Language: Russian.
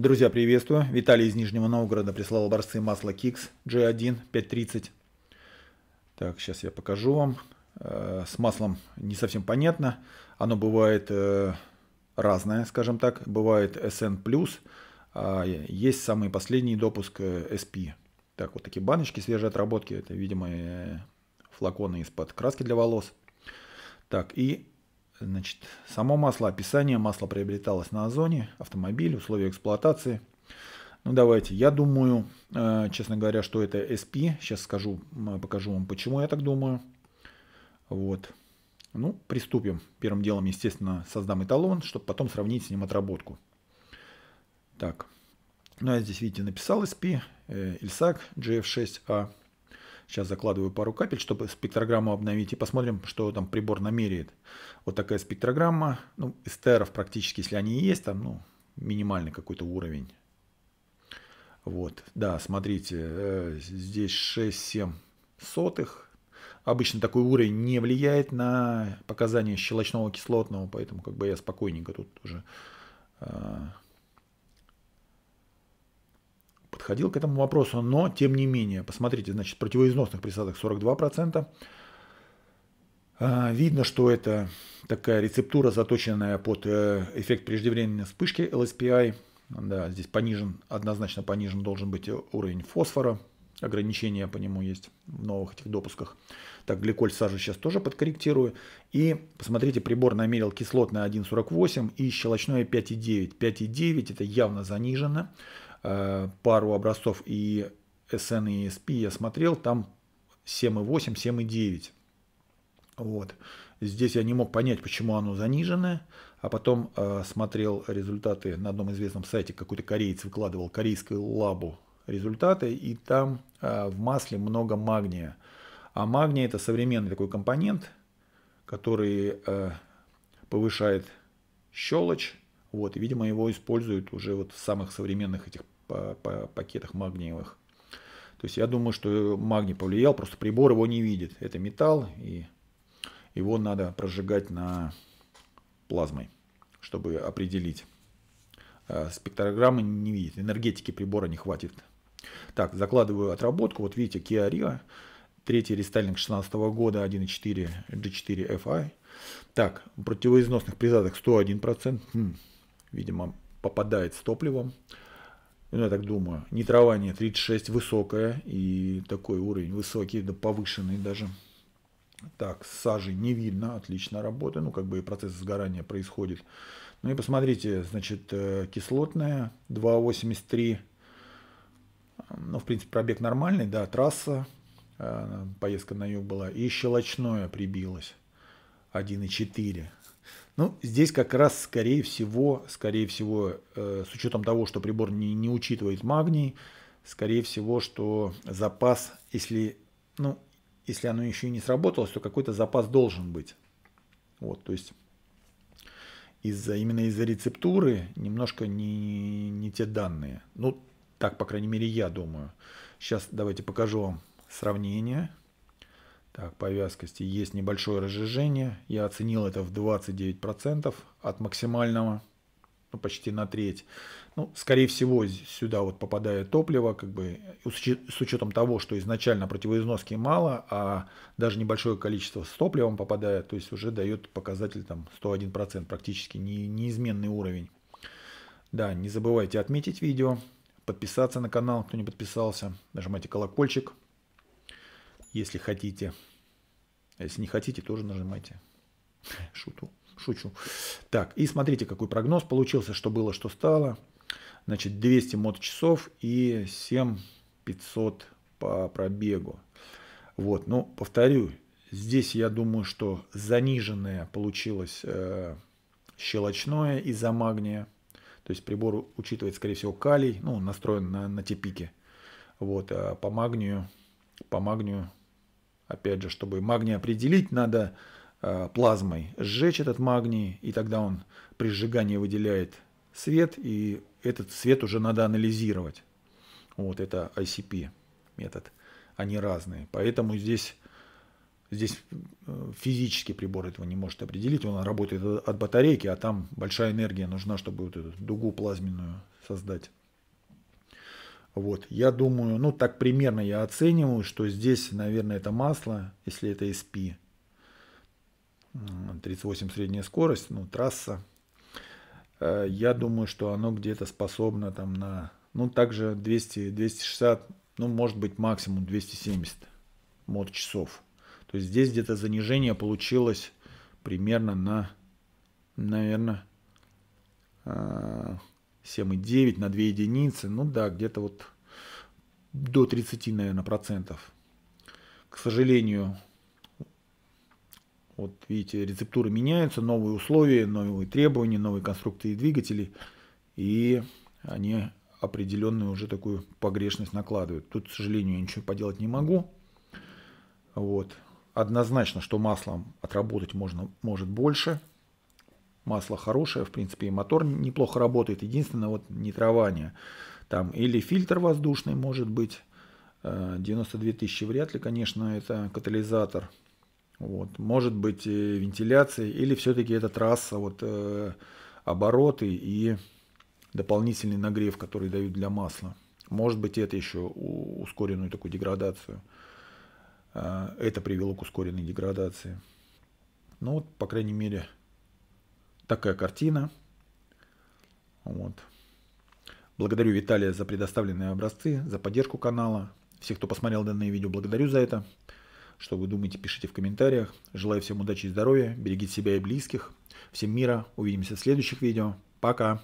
Друзья, приветствую. Виталий из Нижнего Новгорода прислал образцы масла Kix G1 530. Так, сейчас я покажу вам. Э, с маслом не совсем понятно. Оно бывает э, разное, скажем так. Бывает SN+, а есть самый последний допуск э, SP. Так, вот такие баночки свежей отработки. Это, видимо, флаконы из-под краски для волос. Так, и Значит, само масло, описание масла приобреталось на озоне, автомобиль, условия эксплуатации. Ну давайте, я думаю, э, честно говоря, что это SP. Сейчас скажу, покажу вам, почему я так думаю. Вот. Ну, приступим. Первым делом, естественно, создам эталон, чтобы потом сравнить с ним отработку. Так. Ну, я а здесь, видите, написал SP, э, Ильсак ILSAC GF6A. Сейчас закладываю пару капель, чтобы спектрограмму обновить, и посмотрим, что там прибор намеряет. Вот такая спектрограмма, ну, эстеров практически, если они есть, там, ну, минимальный какой-то уровень. Вот, да, смотрите, э, здесь 6-7 сотых. Обычно такой уровень не влияет на показания щелочного кислотного, поэтому как бы я спокойненько тут уже э, подходил к этому вопросу, но тем не менее, посмотрите, значит, противоизносных присадок 42%. А, видно, что это такая рецептура, заточенная под э, эффект преждевременной вспышки LSPI. А. Да, здесь понижен, однозначно понижен должен быть уровень фосфора. Ограничения по нему есть в новых этих допусках. Так, гликоль сажу сейчас тоже подкорректирую. И посмотрите, прибор намерил кислотное 1,48 и щелочное 5,9. 5,9 это явно занижено. Э, пару образцов и SN и SP я смотрел, там 7,8, 7,9. Вот. Здесь я не мог понять, почему оно заниженное, а потом э, смотрел результаты на одном известном сайте, какой-то кореец выкладывал корейскую лабу результаты, и там э, в масле много магния. А магния это современный такой компонент, который э, повышает щелочь, вот, и, видимо, его используют уже вот в самых современных этих пакетах магниевых. То есть я думаю, что магний повлиял, просто прибор его не видит. Это металл, и его надо прожигать на плазмой, чтобы определить. А спектрограммы не видит, энергетики прибора не хватит. Так, закладываю отработку. Вот видите, Kia Rio, третий рестайлинг 2016 года, 1.4 G4 FI. Так, противоизносных призадок 101%. Хм, видимо, попадает с топливом. Ну, я так думаю, нитрование 36 высокое и такой уровень высокий, да повышенный даже. Так, сажи не видно, отлично работает ну как бы и процесс сгорания происходит. Ну и посмотрите, значит, э, кислотная 2,83, ну в принципе пробег нормальный, да, трасса, э, поездка на юг была, и щелочное прибилось 1,4. Ну, здесь как раз, скорее всего, скорее всего, э, с учетом того, что прибор не, не учитывает магний, скорее всего, что запас, если, ну, если оно еще и не сработалось, то какой-то запас должен быть. Вот, то есть из-за именно из-за рецептуры немножко не, не те данные. Ну, так, по крайней мере, я думаю. Сейчас давайте покажу вам сравнение. Так, по вязкости есть небольшое разжижение. Я оценил это в 29% от максимального, ну, почти на треть. Ну, скорее всего, сюда вот попадает топливо, как бы с учетом того, что изначально противоизноски мало, а даже небольшое количество с топливом попадает, то есть уже дает показатель там 101%, практически не, неизменный уровень. Да, не забывайте отметить видео, подписаться на канал, кто не подписался, нажимайте колокольчик – если хотите. А если не хотите, тоже нажимайте. Шуту. Шучу. Так, и смотрите, какой прогноз получился, что было, что стало. Значит, 200 мод-часов и 7500 по пробегу. Вот, ну, повторю, здесь я думаю, что заниженное получилось э, щелочное из-за магния. То есть прибор учитывает, скорее всего, калий, ну, настроен на, на типике. Вот, а по магнию, по магнию Опять же, чтобы магний определить, надо э, плазмой сжечь этот магний, и тогда он при сжигании выделяет свет, и этот свет уже надо анализировать. Вот это ICP метод. Они разные. Поэтому здесь, здесь э, физический прибор этого не может определить. Он работает от батарейки, а там большая энергия нужна, чтобы вот эту дугу плазменную создать. Вот, я думаю, ну так примерно я оцениваю, что здесь, наверное, это масло, если это SP, 38 средняя скорость, ну трасса, э, я думаю, что оно где-то способно там на, ну также 200, 260, ну может быть максимум 270 мод часов. То есть здесь где-то занижение получилось примерно на, наверное, э, 7,9 на 2 единицы. Ну да, где-то вот до 30, наверное, процентов. К сожалению, вот видите, рецептуры меняются, новые условия, новые требования, новые конструкции двигателей. И они определенную уже такую погрешность накладывают. Тут, к сожалению, я ничего поделать не могу. Вот. Однозначно, что маслом отработать можно, может больше масло хорошее, в принципе, и мотор неплохо работает. Единственное, вот нитрование. Там или фильтр воздушный может быть, 92 э, тысячи вряд ли, конечно, это катализатор. Вот. Может быть э, вентиляция или все-таки это трасса, вот, э, обороты и дополнительный нагрев, который дают для масла. Может быть это еще ускоренную такую деградацию. Э, это привело к ускоренной деградации. Ну вот, по крайней мере, такая картина. Вот. Благодарю Виталия за предоставленные образцы, за поддержку канала. Всех, кто посмотрел данное видео, благодарю за это. Что вы думаете, пишите в комментариях. Желаю всем удачи и здоровья. Берегите себя и близких. Всем мира. Увидимся в следующих видео. Пока.